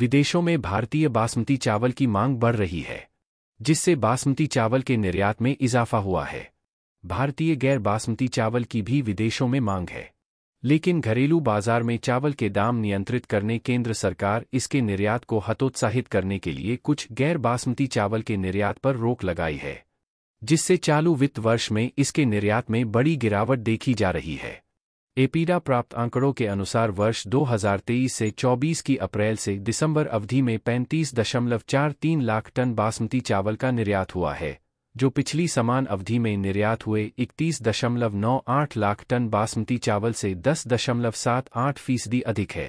विदेशों में भारतीय बासमती चावल की मांग बढ़ रही है जिससे बासमती चावल के निर्यात में इजाफा हुआ है भारतीय गैर बासमती चावल की भी विदेशों में मांग है लेकिन घरेलू बाजार में चावल के दाम नियंत्रित करने केंद्र सरकार इसके निर्यात को हतोत्साहित करने के लिए कुछ गैर बासमती चावल के निर्यात पर रोक लगाई है जिससे चालू वित्त वर्ष में इसके निर्यात में बड़ी गिरावट देखी जा रही है एपीडा प्राप्त आंकड़ों के अनुसार वर्ष 2023 से 24 की अप्रैल से दिसंबर अवधि में 35.43 लाख टन बासमती चावल का निर्यात हुआ है जो पिछली समान अवधि में निर्यात हुए 31.98 लाख टन बासमती चावल से 10.78 फीसदी अधिक है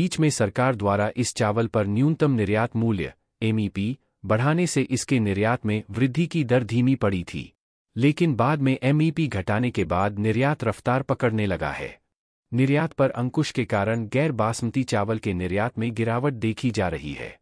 बीच में सरकार द्वारा इस चावल पर न्यूनतम निर्यात मूल्य एमईपी बढ़ाने से इसके निर्यात में वृद्धि की दर धीमी पड़ी थी लेकिन बाद में एमईपी e घटाने के बाद निर्यात रफ्तार पकड़ने लगा है निर्यात पर अंकुश के कारण गैर बासमती चावल के निर्यात में गिरावट देखी जा रही है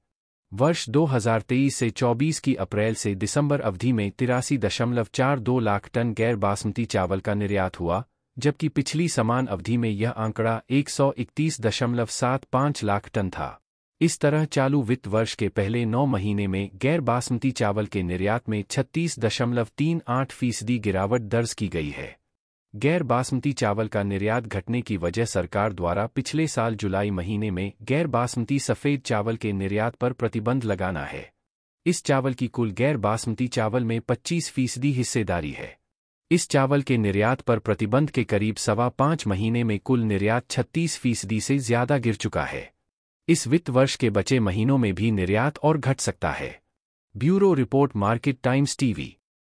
वर्ष 2023 से 24 की अप्रैल से दिसंबर अवधि में तिरासी दशमलव चार दो लाख टन गैर बासमती चावल का निर्यात हुआ जबकि पिछली समान अवधि में यह आंकड़ा एक सौ इकतीस दशमलव सात पाँच लाख टन था इस तरह चालू वित्त वर्ष के पहले नौ महीने में गैर बासमती चावल के निर्यात में छत्तीस दशमलव तीन आठ फीसदी गिरावट दर्ज की गई है गैर बासमती चावल का निर्यात घटने की वजह सरकार द्वारा पिछले साल जुलाई महीने में गैर बासमती सफ़ेद चावल के निर्यात पर प्रतिबंध लगाना है इस चावल की कुल गैर बासमती चावल में 25 फीसदी हिस्सेदारी है इस चावल के निर्यात पर प्रतिबंध के करीब सवा पाँच महीने में कुल निर्यात 36 फीसदी से ज़्यादा गिर चुका है इस वित्त वर्ष के बचे महीनों में भी निर्यात और घट सकता है bureau report market times TV